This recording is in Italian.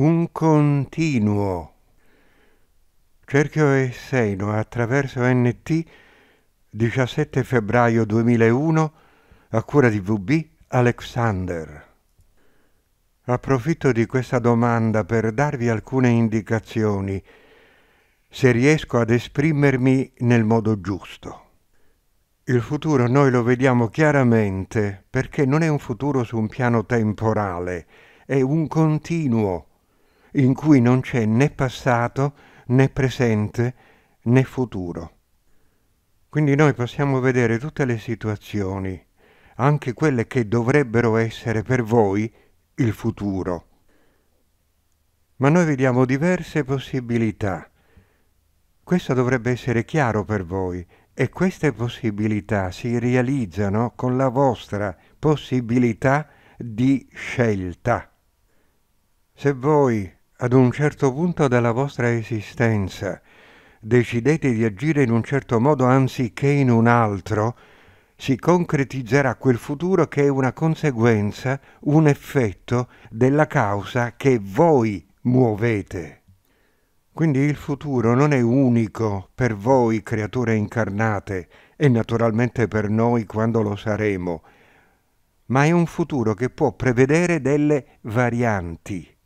un continuo. Cerchio e seno attraverso NT 17 febbraio 2001 a cura di VB Alexander. Approfitto di questa domanda per darvi alcune indicazioni, se riesco ad esprimermi nel modo giusto. Il futuro noi lo vediamo chiaramente perché non è un futuro su un piano temporale, è un continuo in cui non c'è né passato né presente né futuro. Quindi noi possiamo vedere tutte le situazioni, anche quelle che dovrebbero essere per voi il futuro. Ma noi vediamo diverse possibilità. Questo dovrebbe essere chiaro per voi e queste possibilità si realizzano con la vostra possibilità di scelta. Se voi ad un certo punto della vostra esistenza decidete di agire in un certo modo anziché in un altro, si concretizzerà quel futuro che è una conseguenza, un effetto della causa che voi muovete. Quindi il futuro non è unico per voi creature incarnate e naturalmente per noi quando lo saremo, ma è un futuro che può prevedere delle varianti